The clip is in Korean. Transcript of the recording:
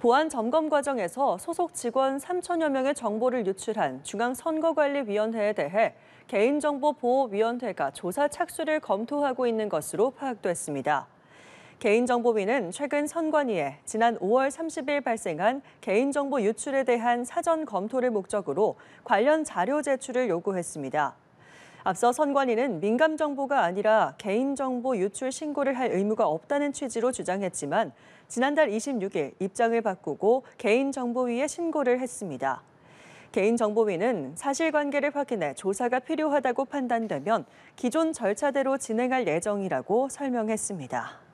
보안 점검 과정에서 소속 직원 3천여 명의 정보를 유출한 중앙선거관리위원회에 대해 개인정보보호위원회가 조사 착수를 검토하고 있는 것으로 파악됐습니다. 개인정보위는 최근 선관위에 지난 5월 30일 발생한 개인정보 유출에 대한 사전 검토를 목적으로 관련 자료 제출을 요구했습니다. 앞서 선관위는 민감 정보가 아니라 개인정보 유출 신고를 할 의무가 없다는 취지로 주장했지만 지난달 26일 입장을 바꾸고 개인정보위에 신고를 했습니다. 개인정보위는 사실관계를 확인해 조사가 필요하다고 판단되면 기존 절차대로 진행할 예정이라고 설명했습니다.